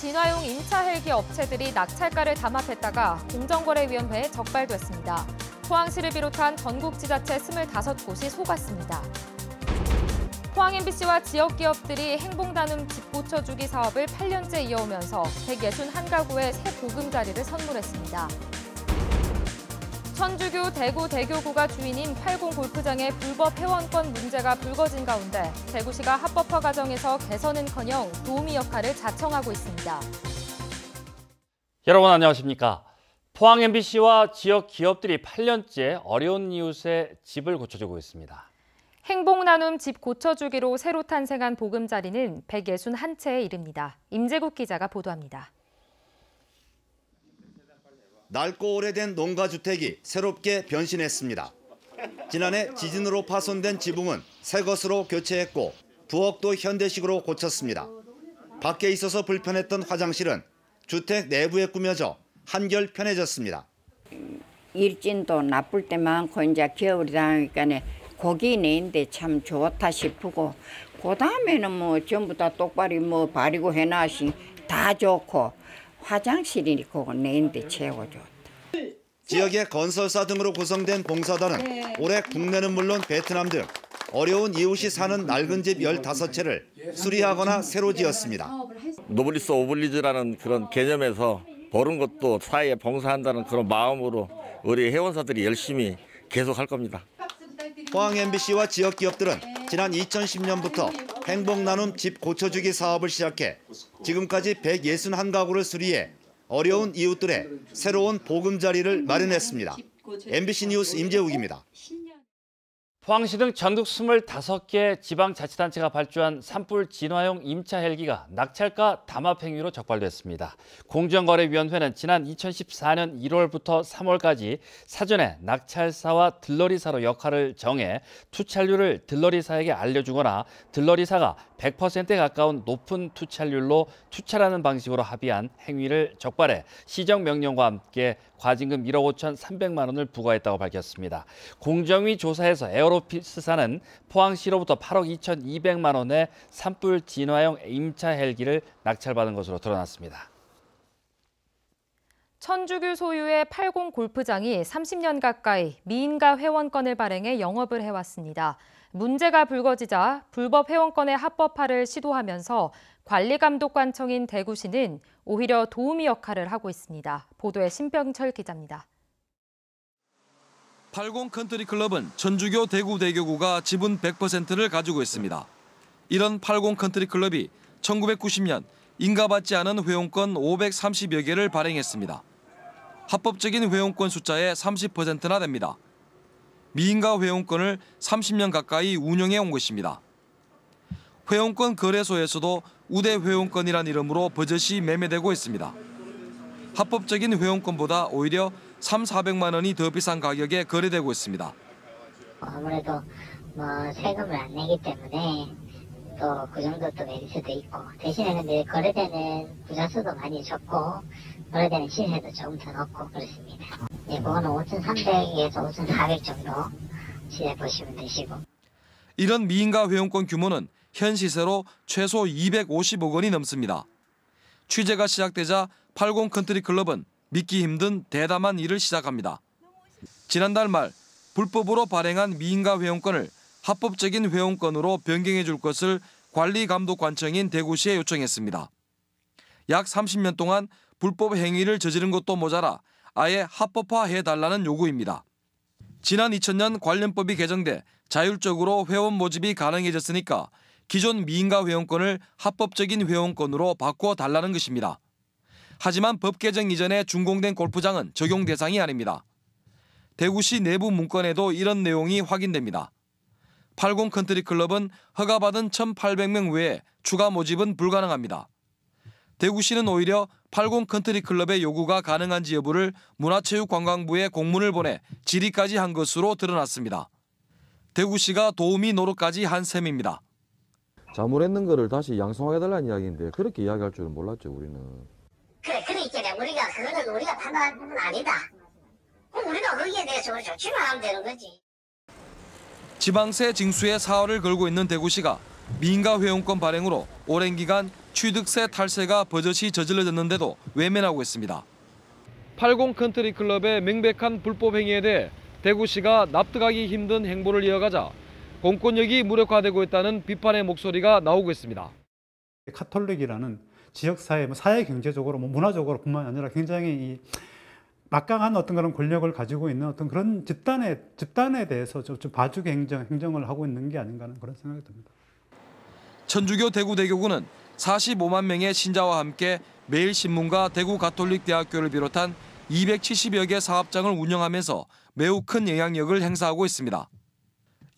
진화용 임차 헬기 업체들이 낙찰가를 담합했다가 공정거래위원회에 적발됐습니다. 포항시를 비롯한 전국 지자체 25곳이 속았습니다. 포항 MBC와 지역 기업들이 행복나눔 집 고쳐주기 사업을 8년째 이어오면서 161가구에 새 보금자리를 선물했습니다. 천주교 대구 대교구가 주인인 팔공 골프장의 불법 회원권 문제가 불거진 가운데 대구시가 합법화 과정에서 개선은커녕 도우미 역할을 자청하고 있습니다. 여러분 안녕하십니까? 포항 MBC와 지역 기업들이 8년째 어려운 이웃의 집을 고쳐주고 있습니다. 행복 나눔 집 고쳐주기로 새로 탄생한 보금자리는 161채에 이릅니다. 임재국 기자가 보도합니다. 낡고 오래된 농가주택이 새롭게 변신했습니다. 지난해 지진으로 파손된 지붕은 새 것으로 교체했고 부엌도 현대식으로 고쳤습니다. 밖에 있어서 불편했던 화장실은 주택 내부에 꾸며져 한결 편해졌습니다. 일진도 나쁠 때 많고 이제 겨울이 다니까 고기 내는데 참 좋다 싶고 그 다음에는 뭐 전부 다 똑바로 뭐 바리고 해놔시 다 좋고 화장실이 니고 내인데 최고죠. 지역의 건설사 등으로 구성된 봉사단은 네. 올해 국내는 물론 베트남 등 어려운 이웃이 사는 낡은 집 15채를 수리하거나 새로 지었습니다. 노블리스 오블리즈라는 그런 개념에서 보는 것도 사회에 봉사한다는 그런 마음으로 우리 회원사들이 열심히 계속 할 겁니다. 포항 MBC와 지역 기업들은 지난 2010년부터 행복 나눔 집 고쳐주기 사업을 시작해 지금까지 161가구를 수리해 어려운 이웃들의 새로운 보금자리를 마련했습니다. MBC 뉴스 임재욱입니다. 포항시 등 전국 25개 지방자치단체가 발주한 산불 진화용 임차 헬기가 낙찰가 담합행위로 적발됐습니다. 공정거래위원회는 지난 2014년 1월부터 3월까지 사전에 낙찰사와 들러리사로 역할을 정해 투찰률을 들러리사에게 알려주거나 들러리사가 100%에 가까운 높은 투찰률로 투찰하는 방식으로 합의한 행위를 적발해 시정명령과 함께 과징금 1억 5천 3백만 원을 부과했다고 밝혔습니다. 공정위 조사에서 에어로피스사는 포항시로부터 8억 2천 2백만 원의 산불 진화용 임차 헬기를 낙찰받은 것으로 드러났습니다. 천주교 소유의 80 골프장이 30년 가까이 미인가 회원권을 발행해 영업을 해왔습니다. 문제가 불거지자 불법 회원권의 합법화를 시도하면서 관리감독관청인 대구시는 오히려 도우미 역할을 하고 있습니다. 보도에 신병철 기자입니다. 80 컨트리 클럽은 천주교 대구 대교구가 지분 100%를 가지고 있습니다. 이런 80 컨트리 클럽이 1990년 인가받지 않은 회원권 530여 개를 발행했습니다. 합법적인 회원권 숫자의 30%나 됩니다. 미인가 회원권을 30년 가까이 운영해 온 것입니다. 회원권 거래소에서도 우대 회원권이란 이름으로 버젓이 매매되고 있습니다. 합법적인 회원권보다 오히려 3, 400만 원이 더 비싼 가격에 거래되고 있습니다. 아무래도 뭐 세금을 안 내기 때문에 또 그 정도 메리트도 있고 대신에 근데 거래되는 부자 수도 많이 적고 거래되는 신세도 조금 더 높고 그렇습니다. 예, 그거는 5,300에서 5,400 정도 시내 보시면 되시고. 이런 미인가 회원권 규모는 현 시세로 최소 250억 원이 넘습니다. 취재가 시작되자 80 컨트리 클럽은 믿기 힘든 대담한 일을 시작합니다. 지난달 말 불법으로 발행한 미인가 회원권을 합법적인 회원권으로 변경해 줄 것을 관리감독관청인 대구시에 요청했습니다. 약 30년 동안 불법 행위를 저지른 것도 모자라 아예 합법화해달라는 요구입니다. 지난 2000년 관련법이 개정돼 자율적으로 회원 모집이 가능해졌으니까 기존 미인가 회원권을 합법적인 회원권으로 바꿔 달라는 것입니다. 하지만 법 개정 이전에 준공된 골프장은 적용 대상이 아닙니다. 대구시 내부 문건에도 이런 내용이 확인됩니다. 80 컨트리 클럽은 허가받은 1,800명 외에 추가 모집은 불가능합니다. 대구시는 오히려 80 컨트리 클럽의 요구가 가능한지 여부를 문화체육관광부에 공문을 보내 질의까지 한 것으로 드러났습니다. 대구시가 도우미 노릇까지 한 셈입니다. 잘못했는 거를 다시 양성하게달라는 이야기인데 그렇게 이야기할 줄은 몰랐죠 우리는. 그래 그러니까 우리가 그거는 우리가 판단할 아니다. 우리가 거기에 대해서 조치만 하면 되는 거지. 지방세 징수의 사활을 걸고 있는 대구시가 민가 회원권 발행으로 오랜 기간 취득세 탈세가 버젓이 저질러졌는데도 외면하고 있습니다. 80 컨트리 클럽의 명백한 불법 행위에 대해 대구시가 납득하기 힘든 행보를 이어가자 공권력이 무력화되고 있다는 비판의 목소리가 나오고 있습니다. 카톨릭이라는 지역사회, 뭐 사회 경제적으로, 뭐 문화적으로 뿐만 아니라 굉장히 이 막강한 어떤 그런 권력을 가지고 있는 어떤 그런 집단에, 집단에 대해서 좀, 좀 봐주기 행정, 행정을 하고 있는 게 아닌가 하는 그런 생각이 듭니다. 천주교 대구대교구는 45만 명의 신자와 함께 매일 신문과 대구 가톨릭 대학교를 비롯한 270여 개 사업장을 운영하면서 매우 큰 영향력을 행사하고 있습니다.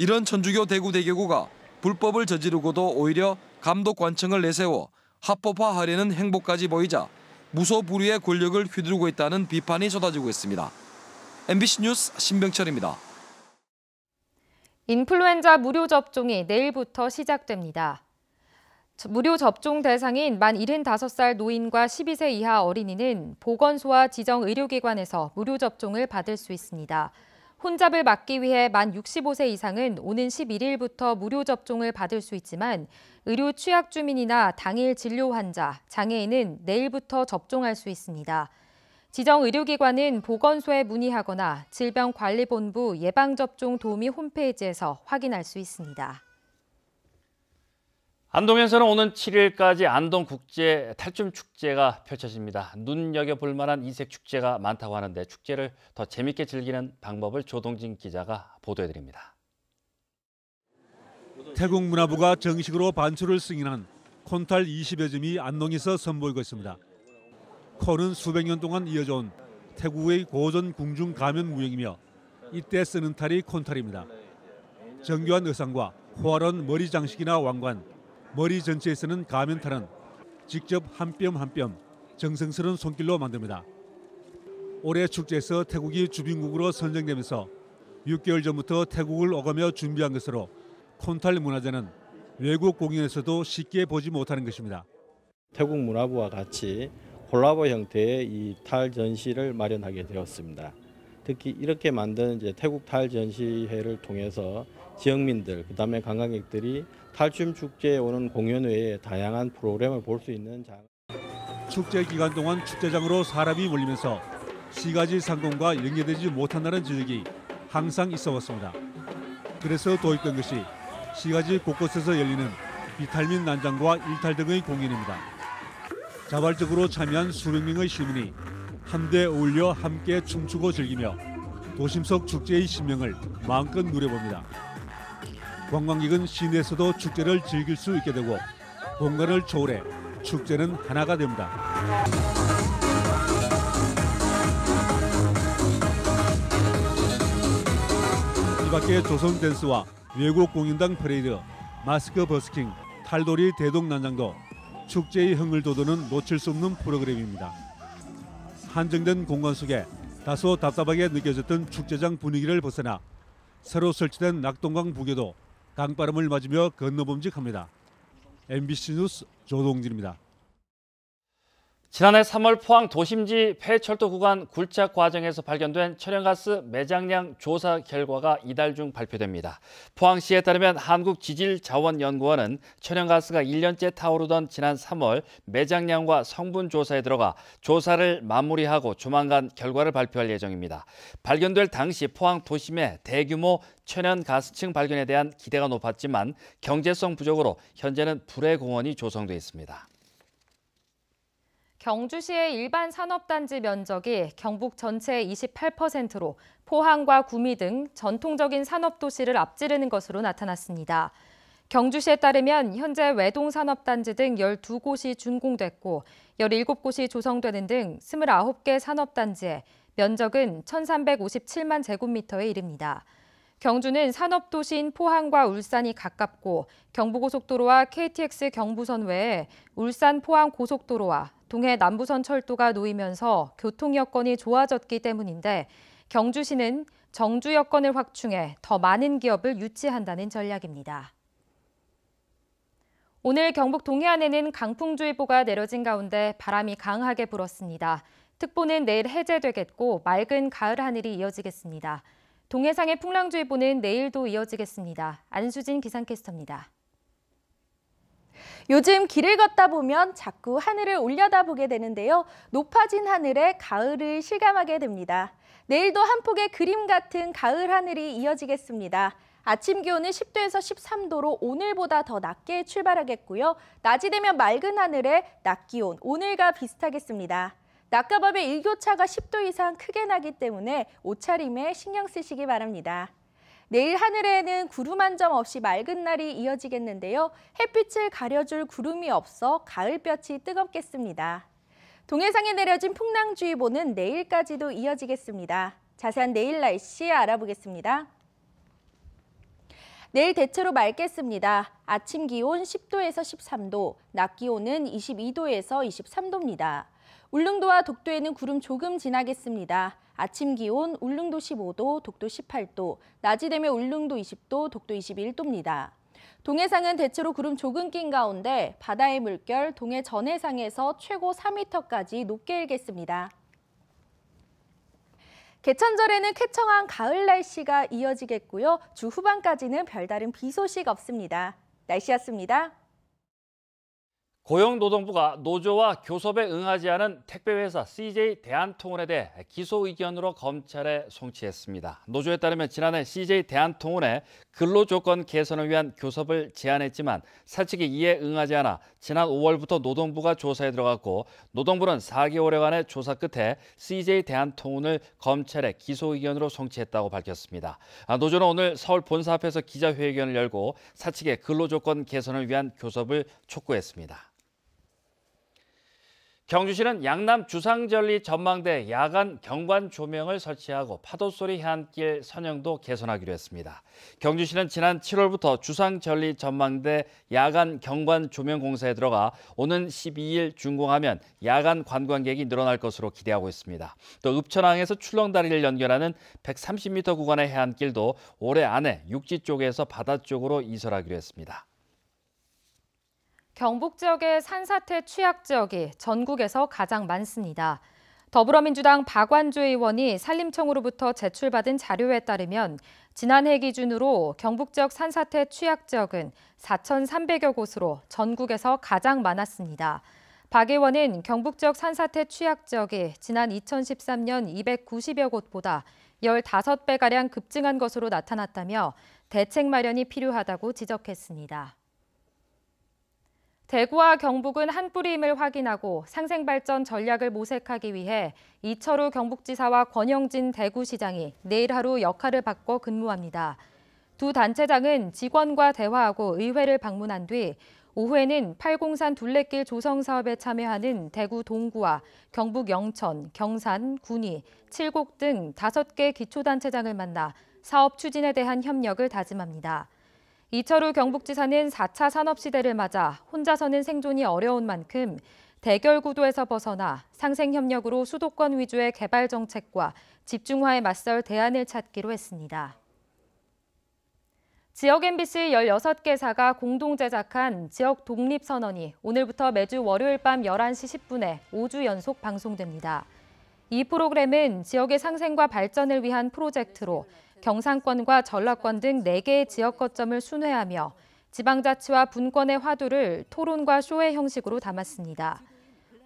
이런 천주교 대구 대교구가 불법을 저지르고도 오히려 감독 관청을 내세워 합법화하려는 행보까지 보이자 무소불위의 권력을 휘두르고 있다는 비판이 쏟아지고 있습니다. MBC 뉴스 신병철입니다. 인플루엔자 무료 접종이 내일부터 시작됩니다. 무료 접종 대상인 만 75살 노인과 12세 이하 어린이는 보건소와 지정 의료기관에서 무료 접종을 받을 수 있습니다. 혼잡을 막기 위해 만 65세 이상은 오는 11일부터 무료 접종을 받을 수 있지만 의료 취약 주민이나 당일 진료 환자, 장애인은 내일부터 접종할 수 있습니다. 지정 의료기관은 보건소에 문의하거나 질병관리본부 예방접종 도우미 홈페이지에서 확인할 수 있습니다. 안동에서는 오는 7일까지 안동국제 탈춤축제가 펼쳐집니다. 눈여겨볼 만한 이색 축제가 많다고 하는데 축제를 더 재밌게 즐기는 방법을 조동진 기자가 보도해드립니다. 태국 문화부가 정식으로 반출을 승인한 콘탈 20여 점이 안동에서 선보이고 있습니다. 콘은 수백 년 동안 이어져온 태국의 고전 궁중 가면 무용이며 이때 쓰는 탈이 콘탈입니다. 정교한 의상과 호화로운 머리 장식이나 왕관, 머리 전체에서는 가면탈은 직접 한 뼘 한 뼘 정성스러운 손길로 만듭니다. 올해 축제에서 태국이 주빈국으로 선정되면서 6개월 전부터 태국을 오가며 준비한 것으로 콘탈 문화제는 외국 공연에서도 쉽게 보지 못하는 것입니다. 태국 문화부와 같이 콜라보 형태의 이 탈 전시를 마련하게 되었습니다. 특히 이렇게 만든 이제 태국 탈 전시회를 통해서 지역민들 그다음에 관광객들이 탈춤 축제에 오는 공연 외에 다양한 프로그램을 볼 수 있는 장. 축제 기간 동안 축제장으로 사람이 몰리면서 시가지 상공과 연계되지 못한다는 지적이 항상 있어 왔습니다. 그래서 도입된 것이 시가지 곳곳에서 열리는 비탈민 난장과 일탈 등의 공연입니다. 자발적으로 참여한 수백 명의 시민이 한데 어울려 함께 춤추고 즐기며 도심 속 축제의 신명을 마음껏 누려봅니다. 관광객은 시내에서도 축제를 즐길 수 있게 되고 공간을 초월해 축제는 하나가 됩니다. 이 밖에 조선 댄스와 외국 공연당 퍼레이드, 마스크 버스킹, 탈돌이 대동난장도 축제의 흥을 돋우는 놓칠 수 없는 프로그램입니다. 한정된 공간 속에 다소 답답하게 느껴졌던 축제장 분위기를 벗어나 새로 설치된 낙동강 부교도 강바람을 맞으며 건너봄직합니다. MBC 뉴스 조동진입니다. 지난해 3월 포항 도심지 폐철도 구간 굴착 과정에서 발견된 천연가스 매장량 조사 결과가 이달 중 발표됩니다. 포항시에 따르면 한국지질자원연구원은 천연가스가 1년째 타오르던 지난 3월 매장량과 성분 조사에 들어가 조사를 마무리하고 조만간 결과를 발표할 예정입니다. 발견될 당시 포항 도심의 대규모 천연가스층 발견에 대한 기대가 높았지만 경제성 부족으로 현재는 불의 공원이 조성돼 있습니다. 경주시의 일반 산업단지 면적이 경북 전체의 28%로 포항과 구미 등 전통적인 산업도시를 앞지르는 것으로 나타났습니다. 경주시에 따르면 현재 외동산업단지 등 12곳이 준공됐고 17곳이 조성되는 등 29개 산업단지에 면적은 1,357만 제곱미터에 이릅니다. 경주는 산업도시인 포항과 울산이 가깝고 경부고속도로와 KTX 경부선 외에 울산 포항 고속도로와 동해 남부선 철도가 놓이면서 교통 여건이 좋아졌기 때문인데 경주시는 정주 여건을 확충해 더 많은 기업을 유치한다는 전략입니다. 오늘 경북 동해안에는 강풍주의보가 내려진 가운데 바람이 강하게 불었습니다. 특보는 내일 해제되겠고 맑은 가을 하늘이 이어지겠습니다. 동해상의 풍랑주의보는 내일도 이어지겠습니다. 안수진 기상캐스터입니다. 요즘 길을 걷다 보면 자꾸 하늘을 올려다보게 되는데요. 높아진 하늘에 가을을 실감하게 됩니다. 내일도 한 폭의 그림 같은 가을 하늘이 이어지겠습니다. 아침 기온은 10도에서 13도로 오늘보다 더 낮게 출발하겠고요. 낮이 되면 맑은 하늘에 낮 기온, 오늘과 비슷하겠습니다. 낮과 밤의 일교차가 10도 이상 크게 나기 때문에 옷차림에 신경 쓰시기 바랍니다. 내일 하늘에는 구름 한 점 없이 맑은 날이 이어지겠는데요. 햇빛을 가려줄 구름이 없어 가을볕이 뜨겁겠습니다. 동해상에 내려진 풍랑주의보는 내일까지도 이어지겠습니다. 자세한 내일 날씨 알아보겠습니다. 내일 대체로 맑겠습니다. 아침 기온 10도에서 13도, 낮 기온은 22도에서 23도입니다. 울릉도와 독도에는 구름 조금 지나겠습니다. 아침 기온 울릉도 15도, 독도 18도, 낮이 되면 울릉도 20도, 독도 21도입니다. 동해상은 대체로 구름 조금 낀 가운데 바다의 물결 동해 전해상에서 최고 4m까지 높게 일겠습니다. 개천절에는 쾌청한 가을 날씨가 이어지겠고요. 주 후반까지는 별다른 비 소식 없습니다. 날씨였습니다. 고용노동부가 노조와 교섭에 응하지 않은 택배회사 CJ 대한통운에 대해 기소 의견으로 검찰에 송치했습니다. 노조에 따르면 지난해 CJ 대한통운에 근로조건 개선을 위한 교섭을 제안했지만 사측이 이에 응하지 않아 지난 5월부터 노동부가 조사에 들어갔고 노동부는 4개월에 관해 조사 끝에 CJ 대한통운을 검찰에 기소 의견으로 송치했다고 밝혔습니다. 아, 노조는 오늘 서울 본사 앞에서 기자회견을 열고 사측의 근로조건 개선을 위한 교섭을 촉구했습니다. 경주시는 양남 주상절리 전망대 야간 경관 조명을 설치하고 파도소리 해안길 선형도 개선하기로 했습니다. 경주시는 지난 7월부터 주상절리 전망대 야간 경관 조명 공사에 들어가 오는 12일 준공하면 야간 관광객이 늘어날 것으로 기대하고 있습니다. 또 읍천항에서 출렁다리를 연결하는 130m 구간의 해안길도 올해 안에 육지 쪽에서 바다 쪽으로 이설하기로 했습니다. 경북 지역의 산사태 취약 지역이 전국에서 가장 많습니다. 더불어민주당 박완주 의원이 산림청으로부터 제출받은 자료에 따르면 지난해 기준으로 경북 지역 산사태 취약 지역은 4,300여 곳으로 전국에서 가장 많았습니다. 박 의원은 경북 지역 산사태 취약 지역이 지난 2013년 290여 곳보다 15배가량 급증한 것으로 나타났다며 대책 마련이 필요하다고 지적했습니다. 대구와 경북은 한 뿌리임을 확인하고 상생발전 전략을 모색하기 위해 이철우 경북지사와 권영진 대구시장이 내일 하루 역할을 바꿔 근무합니다. 두 단체장은 직원과 대화하고 의회를 방문한 뒤 오후에는 팔공산 둘레길 조성 사업에 참여하는 대구 동구와 경북 영천, 경산, 군위, 칠곡 등 다섯 개 기초단체장을 만나 사업 추진에 대한 협력을 다짐합니다. 이철우 경북지사는 4차 산업시대를 맞아 혼자서는 생존이 어려운 만큼 대결 구도에서 벗어나 상생협력으로 수도권 위주의 개발 정책과 집중화에 맞설 대안을 찾기로 했습니다. 지역 MBC 16개사가 공동 제작한 지역 독립선언이 오늘부터 매주 월요일 밤 11시 10분에 5주 연속 방송됩니다. 이 프로그램은 지역의 상생과 발전을 위한 프로젝트로 경상권과 전라권 등 4개의 지역 거점을 순회하며 지방자치와 분권의 화두를 토론과 쇼의 형식으로 담았습니다.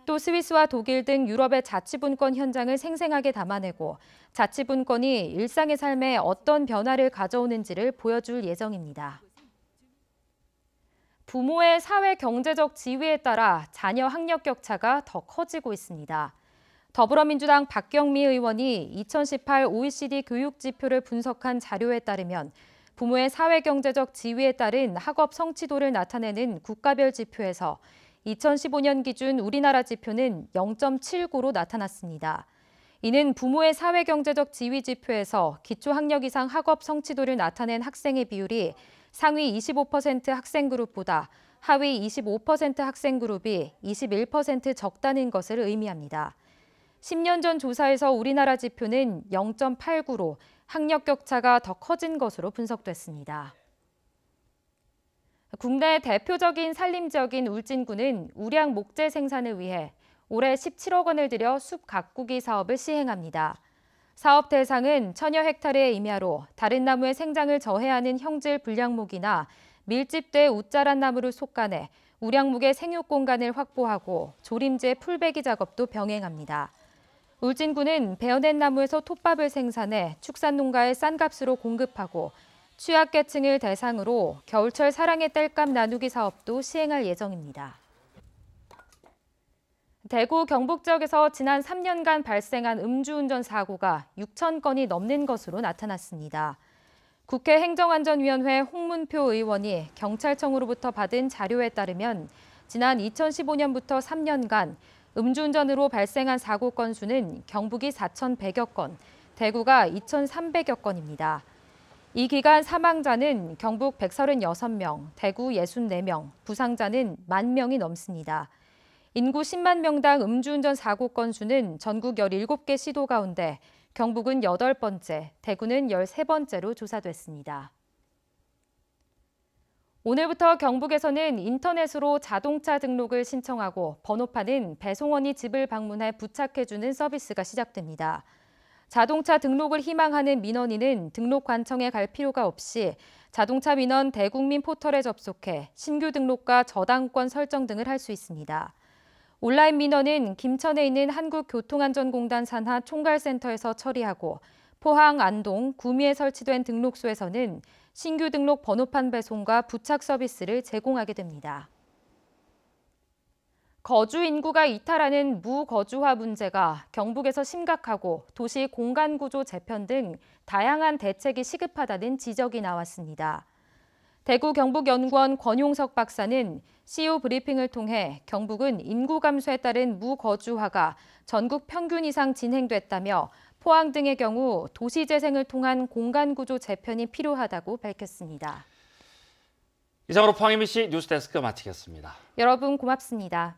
또 스위스와 독일 등 유럽의 자치분권 현장을 생생하게 담아내고 자치분권이 일상의 삶에 어떤 변화를 가져오는지를 보여줄 예정입니다. 부모의 사회 경제적 지위에 따라 자녀 학력 격차가 더 커지고 있습니다. 더불어민주당 박경미 의원이 2018 OECD 교육지표를 분석한 자료에 따르면 부모의 사회경제적 지위에 따른 학업 성취도를 나타내는 국가별 지표에서 2015년 기준 우리나라 지표는 0.79로 나타났습니다. 이는 부모의 사회경제적 지위 지표에서 기초학력 이상 학업 성취도를 나타낸 학생의 비율이 상위 25% 학생 그룹보다 하위 25% 학생 그룹이 21% 적다는 것을 의미합니다. 10년 전 조사에서 우리나라 지표는 0.89로 학력 격차가 더 커진 것으로 분석됐습니다. 국내 대표적인 산림 지역인 울진군은 우량 목재 생산을 위해 올해 17억 원을 들여 숲 가꾸기 사업을 시행합니다. 사업 대상은 천여 헥타르의 임야로 다른 나무의 생장을 저해하는 형질 불량목이나 밀집돼 웃자란 나무를 솎아내 우량목의 생육 공간을 확보하고 조림재 풀베기 작업도 병행합니다. 울진군은 베어낸 나무에서 톱밥을 생산해 축산농가에 싼 값으로 공급하고 취약계층을 대상으로 겨울철 사랑의 땔감 나누기 사업도 시행할 예정입니다. 대구 경북 지역에서 지난 3년간 발생한 음주운전 사고가 6천 건이 넘는 것으로 나타났습니다. 국회 행정안전위원회 홍문표 의원이 경찰청으로부터 받은 자료에 따르면 지난 2015년부터 3년간 음주운전으로 발생한 사고 건수는 경북이 4,100여 건, 대구가 2,300여 건입니다. 이 기간 사망자는 경북 136명, 대구 64명, 부상자는 1만 명이 넘습니다. 인구 10만 명당 음주운전 사고 건수는 전국 17개 시도 가운데 경북은 8번째, 대구는 13번째로 조사됐습니다. 오늘부터 경북에서는 인터넷으로 자동차 등록을 신청하고 번호판은 배송원이 집을 방문해 부착해주는 서비스가 시작됩니다. 자동차 등록을 희망하는 민원인은 등록관청에 갈 필요가 없이 자동차 민원 대국민 포털에 접속해 신규 등록과 저당권 설정 등을 할 수 있습니다. 온라인 민원은 김천에 있는 한국교통안전공단 산하 총괄센터에서 처리하고 포항, 안동, 구미에 설치된 등록소에서는 신규 등록 번호판 배송과 부착 서비스를 제공하게 됩니다. 거주 인구가 이탈하는 무거주화 문제가 경북에서 심각하고 도시 공간 구조 재편 등 다양한 대책이 시급하다는 지적이 나왔습니다. 대구 경북연구원 권용석 박사는 CEO 브리핑을 통해 경북은 인구 감소에 따른 무거주화가 전국 평균 이상 진행됐다며 포항 등의 경우 도시 재생을 통한 공간 구조 재편이 필요하다고 밝혔습니다. 이상으로 포항 MBC 뉴스데스크 마치겠습니다. 여러분 고맙습니다.